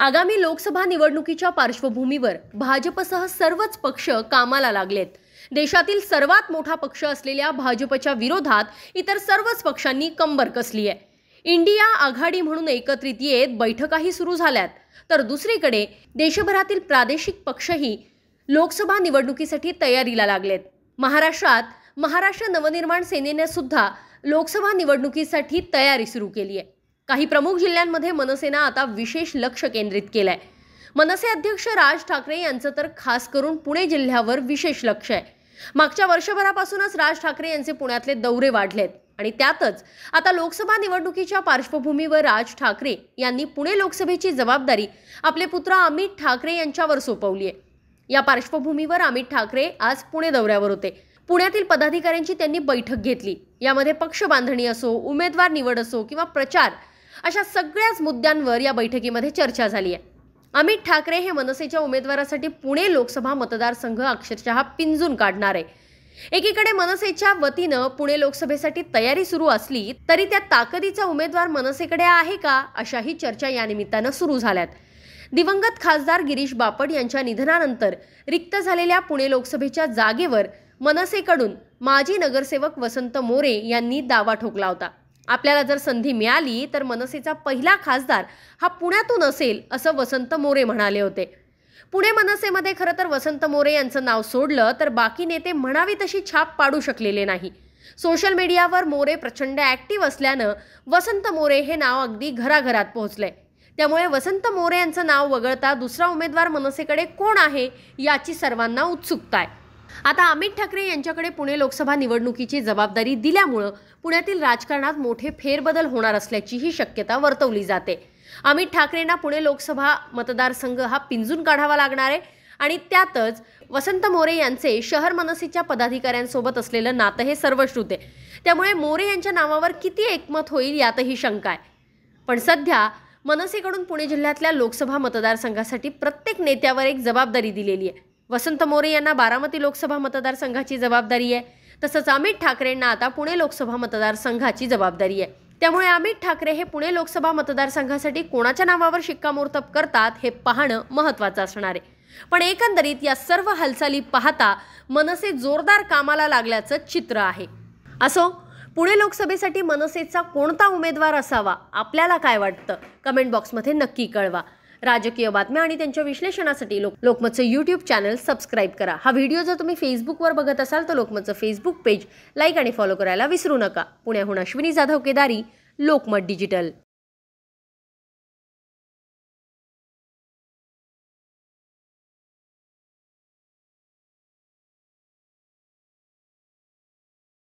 आगामी लोकसभा निवडणुकीच्या पार्श्वभूमीवर भाजपसह सर्वच पक्ष कामाला लागलेत देशातील सर्वात मोठा पक्ष असलेल्या भाजपच्या विरोधात इतर सर्वच पक्षांनी कंबर कसली आहे इंडिया आघाडी म्हणून एकत्रित येत बैठकाही सुरू झाल्यात तर दुसरीकडे देशभरातील प्रादेशिक पक्षही लोकसभा निवडणुकीसाठी तयारीला लागलेत महाराष्ट्रात महाराष्ट्र नवनिर्माण सेनेने सुद्धा लोकसभा निवडणुकीसाठी तयारी सुरू केली आहे काही प्रमुख जिल्ह्यांमध्ये मनसेनं आता विशेष लक्ष केंद्रित केलं आहे मनसे अध्यक्ष राज ठाकरे यांचं तर खास करून पुणे जिल्ह्यावर विशेष लक्ष आहे मागच्या वर्षभरापासूनच राज ठाकरे यांचे पुण्यातले दौरे वाढलेत आणि त्यातच आता लोकसभा निवडणुकीच्या पार्श्वभूमीवर राज ठाकरे यांनी पुणे लोकसभेची जबाबदारी आपले पुत्र अमित ठाकरे यांच्यावर सोपवली आहे या पार्श्वभूमीवर अमित ठाकरे आज पुणे दौऱ्यावर होते पुण्यातील पदाधिकाऱ्यांची त्यांनी बैठक घेतली यामध्ये पक्ष बांधणी असो उमेदवार निवड असो किंवा प्रचार अशा सगळ्याच मुद्द्यांवर या बैठकीमध्ये चर्चा झाली आहे अमित ठाकरे हे मनसेच्या उमेदवारासाठी पुणे लोकसभा मतदारसंघ अक्षरशः पिंजून काढणार आहे एकीकडे मनसेच्या वतीनं पुणे लोकसभेसाठी तयारी सुरू असली तरी त्या ताकदीचा उमेदवार मनसेकडे आहे का अशाही चर्चा या निमित्तानं सुरू झाल्यात दिवंगत खासदार गिरीश बापट यांच्या निधनानंतर रिक्त झालेल्या पुणे लोकसभेच्या जागेवर मनसेकडून माजी नगरसेवक वसंत मोरे यांनी दावा ठोकला होता आपल्याला जर संधी मिळाली तर मनसेचा पहिला खासदार हा पुण्यातून असेल असं वसंत मोरे म्हणाले होते पुणे मनसेमध्ये खरं तर वसंत मोरे यांचं नाव सोडलं तर बाकी नेते म्हणावी तशी छाप पाडू शकलेले नाही सोशल मीडियावर मोरे प्रचंड ॲक्टिव्ह असल्यानं वसंत मोरे हे नाव अगदी घराघरात पोहोचलंय त्यामुळे वसंत मोरे यांचं नाव वगळता दुसरा उमेदवार मनसेकडे कोण आहे याची सर्वांना उत्सुकता आहे आता अमित ठाकरे यांच्याकडे पुणे लोकसभा निवडणुकीची जबाबदारी दिल्यामुळं पुण्यातील राजकारणात मोठे फेरबदल होणार असल्याचीही शक्यता वर्तवली जाते अमित ठाकरेंना पुणे लोकसभा मतदारसंघ हा पिंजून काढावा लागणार आहे आणि त्यातच वसंत मोरे यांचे शहर मनसेच्या पदाधिकाऱ्यांसोबत असलेलं नातं हे सर्वश्रुत आहे त्यामुळे मोरे यांच्या नावावर किती एकमत होईल यातही शंका आहे पण सध्या मनसेकडून पुणे जिल्ह्यातल्या लोकसभा मतदारसंघासाठी प्रत्येक नेत्यावर एक जबाबदारी दिलेली आहे वसंत मोरे यांना बारामती लोकसभा मतदारसंघाची जबाबदारी आहे तसंच अमित ठाकरेंना आता पुणे लोकसभा मतदारसंघाची जबाबदारी आहे त्यामुळे अमित ठाकरे हे पुणे लोकसभा मतदारसंघासाठी कोणाच्या नावावर शिक्कामोर्तब करतात हे पाहणं महत्वाचं असणार आहे पण एकंदरीत या सर्व हालचाली पाहता मनसे जोरदार कामाला लागल्याचं चित्र आहे असो पुणे लोकसभेसाठी मनसेचा कोणता उमेदवार असावा आपल्याला काय वाटतं कमेंट बॉक्समध्ये नक्की कळवा राजकीय बातम्या आणि त्यांच्या विश्लेषणासाठी लोक लोकमतचं यूट्यूब चॅनल सबस्क्राईब करा हा व्हिडिओ जर तुम्ही फेसबुकवर बघत असाल तर लोकमतचं फेसबुक पेज लाईक आणि फॉलो करायला विसरू नका पुण्याहून अश्विनी जाधव केदारी लोकमत डिजिटल